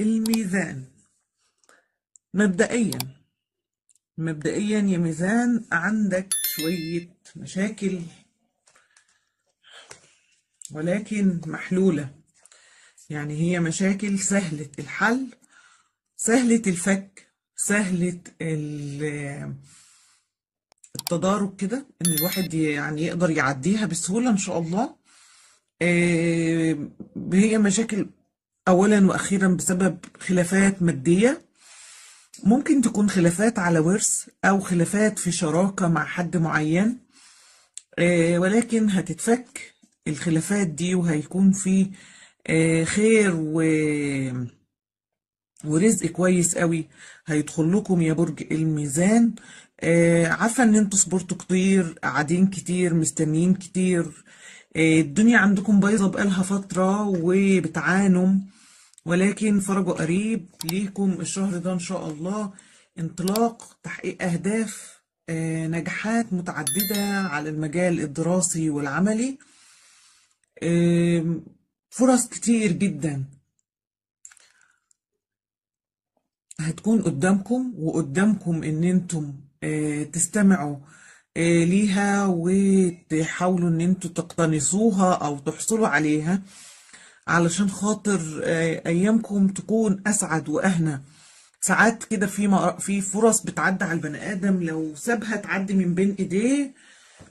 الميزان مبدئيا مبدئيا يا ميزان عندك شوية مشاكل ولكن محلولة يعني هي مشاكل سهلة الحل سهلة الفك سهلة التضارب كده ان الواحد يعني يقدر يعديها بسهولة ان شاء الله آه، هي مشاكل أولا وأخيرا بسبب خلافات مادية ممكن تكون خلافات على ورث أو خلافات في شراكة مع حد معين آه، ولكن هتتفك الخلافات دي وهيكون في آه، خير و... ورزق كويس قوي هيدخل لكم يا برج الميزان آه، عارفة ان انتوا صبرتوا كتير قاعدين كتير مستنيين كتير إيه، الدنيا عندكم بايظة بقالها فترة وبتعانوا ولكن فرج قريب ليكم الشهر ده إن شاء الله انطلاق تحقيق أهداف إيه، نجاحات متعددة على المجال الدراسي والعملي إيه، فرص كتير جدا هتكون قدامكم وقدامكم ان انتم تستمعوا ليها وتحاولوا ان انتوا تقتنصوها او تحصلوا عليها علشان خاطر آه، ايامكم تكون اسعد واهنى ساعات كده في في فرص بتعدي على البني ادم لو سابها تعدي من بين ايديه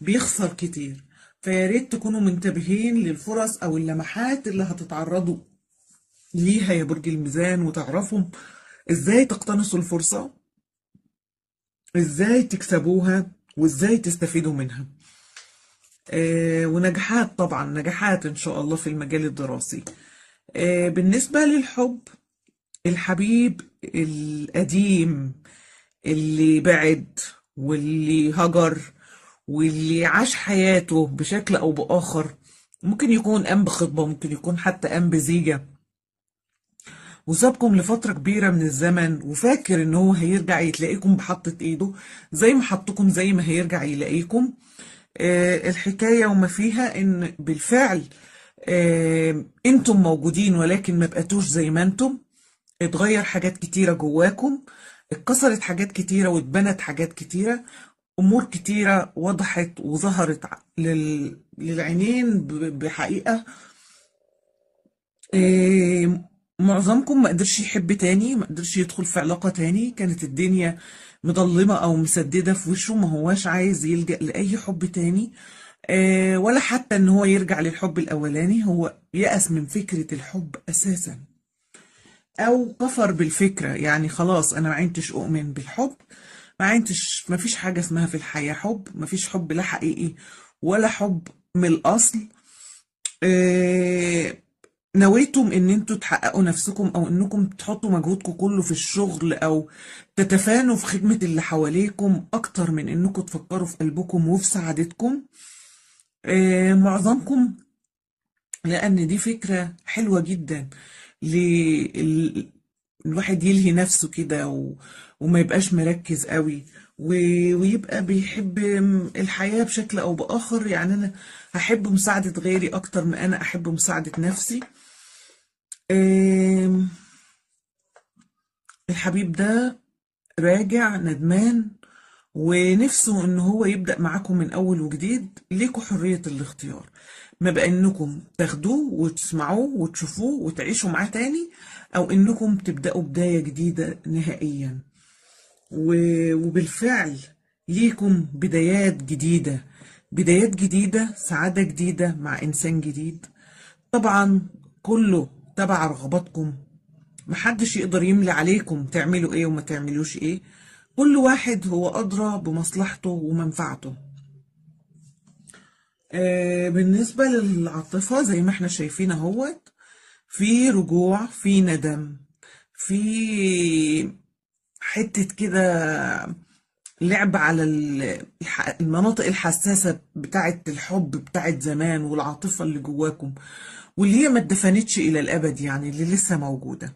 بيخسر كتير فيا ريت تكونوا منتبهين للفرص او اللمحات اللي هتتعرضوا ليها يا برج الميزان وتعرفوا ازاي تقتنصوا الفرصه ازاي تكسبوها وازاي تستفيدوا منها آه ونجاحات طبعا نجاحات ان شاء الله في المجال الدراسي آه بالنسبة للحب الحبيب القديم اللي بعد واللي هجر واللي عاش حياته بشكل او باخر ممكن يكون قام بخطبة ممكن يكون حتى قام بزيجة وسابكم لفترة كبيرة من الزمن وفاكر ان هو هيرجع يتلاقيكم بحطة ايده زي ما حطكم زي ما هيرجع يلاقيكم آه الحكاية وما فيها ان بالفعل آه انتم موجودين ولكن ما بقتوش زي ما انتم اتغير حاجات كتيرة جواكم اتكسرت حاجات كتيرة واتبنت حاجات كتيرة امور كتيرة وضحت وظهرت لل... للعينين ب... بحقيقة إيه معظمكم ما قدرش يحب تاني ما قدرش يدخل في علاقة تاني كانت الدنيا مضلمة أو مسددة في وشه ما هواش عايز يلجأ لأي حب تاني آه، ولا حتى إن هو يرجع للحب الأولاني هو يأس من فكرة الحب أساسا أو كفر بالفكرة يعني خلاص أنا ما عينتش أؤمن بالحب ما عينتش ما فيش حاجة اسمها في الحياة حب ما فيش حب لا حقيقي ولا حب من الأصل آه نويتم ان انتوا تحققوا نفسكم او انكم تحطوا مجهودكم كله في الشغل او تتفانوا في خدمة اللي حواليكم اكتر من انكم تفكروا في قلبكم وفي سعادتكم آه معظمكم لان دي فكرة حلوة جدا لل... الواحد يلهي نفسه كده و... وما يبقاش مركز قوي و... ويبقى بيحب الحياة بشكل او باخر يعني انا هحب مساعدة غيري اكتر ما انا احب مساعدة نفسي الحبيب ده راجع ندمان ونفسه ان هو يبدأ معاكم من اول وجديد ليكوا حرية الاختيار ما بقى انكم تاخدوه وتسمعوه وتشوفوه وتعيشوا معاه تاني او انكم تبدأوا بداية جديدة نهائيا وبالفعل ليكم بدايات جديدة بدايات جديدة سعادة جديدة مع انسان جديد طبعا كله تبع رغباتكم محدش يقدر يملي عليكم تعملوا ايه وما تعملوش ايه كل واحد هو أدرى بمصلحته ومنفعته آه، بالنسبة للعاطفة زي ما احنا شايفين اهوت في رجوع في ندم في حتة كده لعب على المناطق الحساسة بتاعة الحب بتاعة زمان والعاطفة اللي جواكم واللي هي ما اتدفنتش إلى الأبد يعني اللي لسه موجودة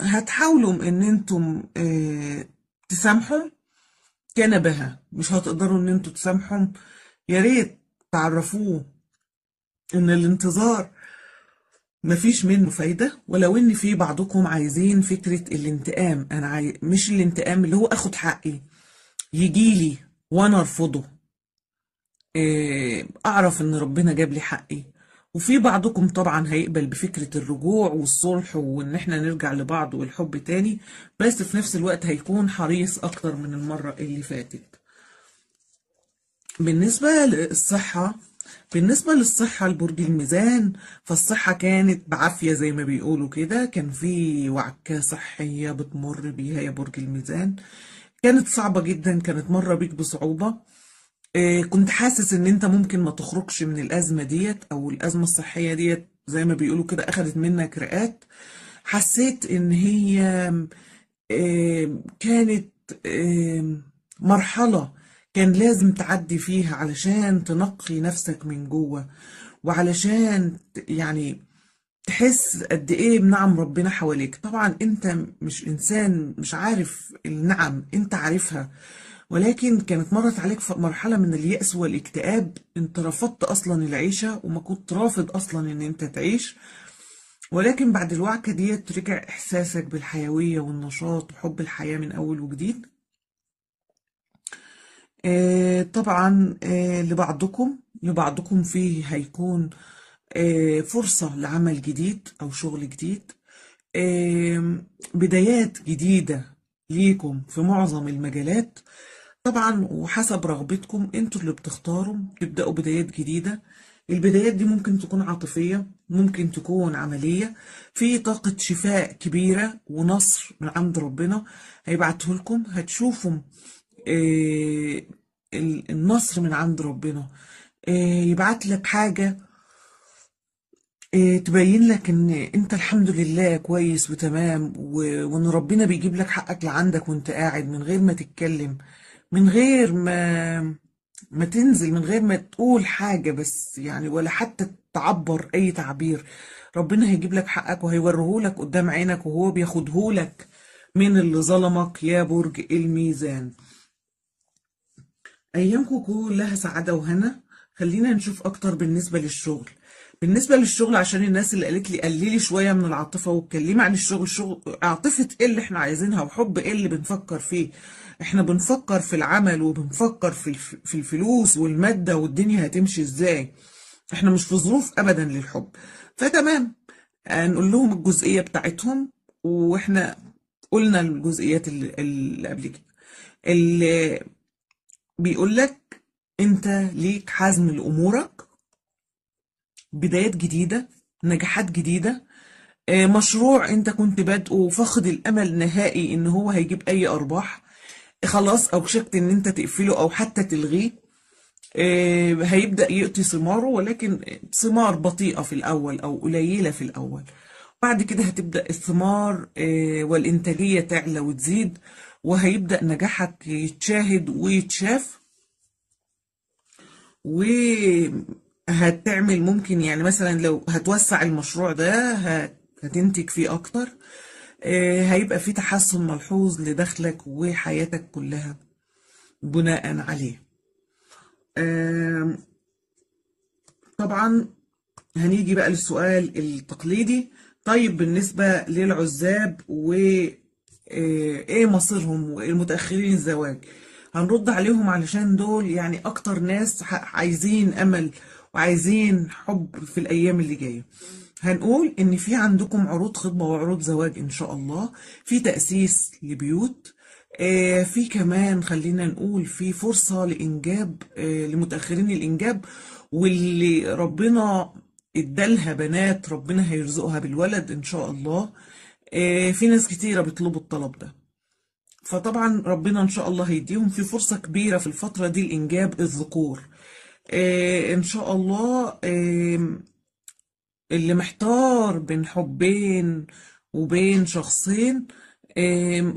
هتحاولوا إن أنتم آه، تسامحوا كان بها مش هتقدروا إن أنتم تسامحوا يا ريت تعرفوه إن الانتظار مفيش منه فايدة ولو ان في بعضكم عايزين فكرة الانتقام انا عاي... مش الانتقام اللي هو اخد حقي يجيلي وانا ارفضه آه، اعرف ان ربنا جاب لي حقي وفي بعضكم طبعا هيقبل بفكرة الرجوع والصلح وان احنا نرجع لبعض والحب تاني بس في نفس الوقت هيكون حريص اكتر من المرة اللي فاتت بالنسبة للصحة بالنسبة للصحة لبرج الميزان فالصحة كانت بعافية زي ما بيقولوا كده كان في وعكة صحية بتمر بيها يا برج الميزان كانت صعبة جدا كانت مرة بيك بصعوبة إيه، كنت حاسس ان انت ممكن ما تخرجش من الأزمة ديت او الأزمة الصحية ديت زي ما بيقولوا كده أخدت منك رئات حسيت ان هي إيه، كانت إيه، مرحلة كان لازم تعدي فيها علشان تنقي نفسك من جوه وعلشان يعني تحس قد ايه بنعم ربنا حواليك طبعا انت مش انسان مش عارف النعم انت عارفها ولكن كانت مرت عليك مرحله من اليأس والاكتئاب انت رفضت اصلا العيشه وما كنت رافض اصلا ان انت تعيش ولكن بعد الوعكه ديت رجع احساسك بالحيويه والنشاط وحب الحياه من اول وجديد آه، طبعا آه، لبعضكم لبعضكم فيه هيكون آه، فرصة لعمل جديد أو شغل جديد بدايات جديدة ليكم في معظم المجالات طبعا وحسب رغبتكم انتوا اللي بتختاروا تبدأوا بدايات جديدة البدايات دي ممكن تكون عاطفية ممكن تكون عملية في طاقة شفاء كبيرة ونصر من عند ربنا هيبعته لكم هتشوفوا آه، النصر من عند ربنا آه، يبعت لك حاجة آه، تبين لك ان انت الحمد لله كويس وتمام وان ربنا بيجيب لك حقك لعندك وانت قاعد من غير ما تتكلم من غير ما ما تنزل من غير ما تقول حاجة بس يعني ولا حتى تعبر اي تعبير ربنا هيجيب لك حقك وهيوريهولك قدام عينك وهو بياخدهولك من اللي ظلمك يا برج الميزان ايامكم كلها سعاده وهنا خلينا نشوف اكتر بالنسبه للشغل بالنسبه للشغل عشان الناس اللي قالت لي قللي شويه من العاطفه واتكلمي عن الشغل الشغل عاطفه ايه اللي احنا عايزينها وحب ايه اللي بنفكر فيه احنا بنفكر في العمل وبنفكر في في الفلوس والماده والدنيا هتمشي ازاي احنا مش في ظروف ابدا للحب فتمام هنقول لهم الجزئيه بتاعتهم واحنا قلنا الجزئيات اللي قبل كده بيقول لك انت ليك حزم لامورك بدايات جديده نجاحات جديده آه، مشروع انت كنت بادئه فاقد الامل نهائي ان هو هيجيب اي ارباح خلاص اوشكت ان انت تقفله او حتى تلغيه آه، هيبدا يقطي ثماره ولكن ثمار بطيئه في الاول او قليله في الاول بعد كده هتبدا الثمار آه، والانتاجيه تعلى وتزيد وهيبدأ نجاحك يتشاهد ويتشاف وهتعمل ممكن يعني مثلا لو هتوسع المشروع ده هتنتج فيه أكتر آه، هيبقى في تحسن ملحوظ لدخلك وحياتك كلها بناء عليه طبعا هنيجي بقى للسؤال التقليدي طيب بالنسبة للعزاب و إيه،, ايه مصيرهم والمتاخرين الزواج هنرد عليهم علشان دول يعني اكتر ناس عايزين امل وعايزين حب في الايام اللي جايه هنقول ان في عندكم عروض خطبه وعروض زواج ان شاء الله في تاسيس لبيوت إيه، في كمان خلينا نقول في فرصه لانجاب إيه، لمتاخرين الانجاب واللي ربنا ادالها بنات ربنا هيرزقها بالولد ان شاء الله إيه، في ناس كتيرة بيطلبوا الطلب ده فطبعا ربنا ان شاء الله هيديهم في فرصة كبيرة في الفترة دي لإنجاب الذكور إيه، ان شاء الله إيه، اللي محتار بين حبين وبين شخصين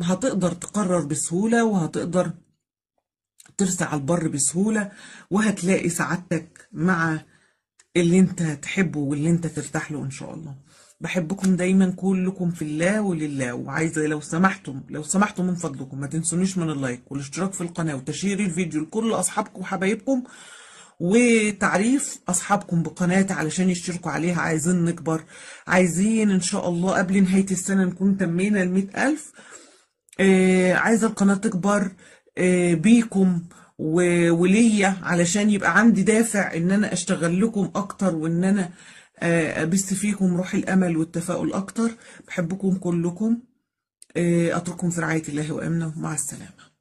هتقدر تقرر بسهولة وهتقدر ترسى على البر بسهولة وهتلاقي سعادتك مع اللي انت تحبه واللي انت ترتاح له ان شاء الله بحبكم دايما كلكم في الله ولله وعايزه لو سمحتم لو سمحتم من فضلكم ما تنسونيش من اللايك والاشتراك في القناه وتشير الفيديو لكل اصحابكم وحبايبكم وتعريف اصحابكم بقناتي علشان يشتركوا عليها عايزين نكبر عايزين ان شاء الله قبل نهايه السنه نكون تمينا ال ألف آه عايزه القناه تكبر آه بيكم وليا علشان يبقى عندي دافع ان انا اشتغل لكم اكتر وان انا ابث آه، فيكم روح الأمل والتفاؤل أكتر بحبكم كلكم آه، أترككم في رعاية الله وأمنه مع السلامة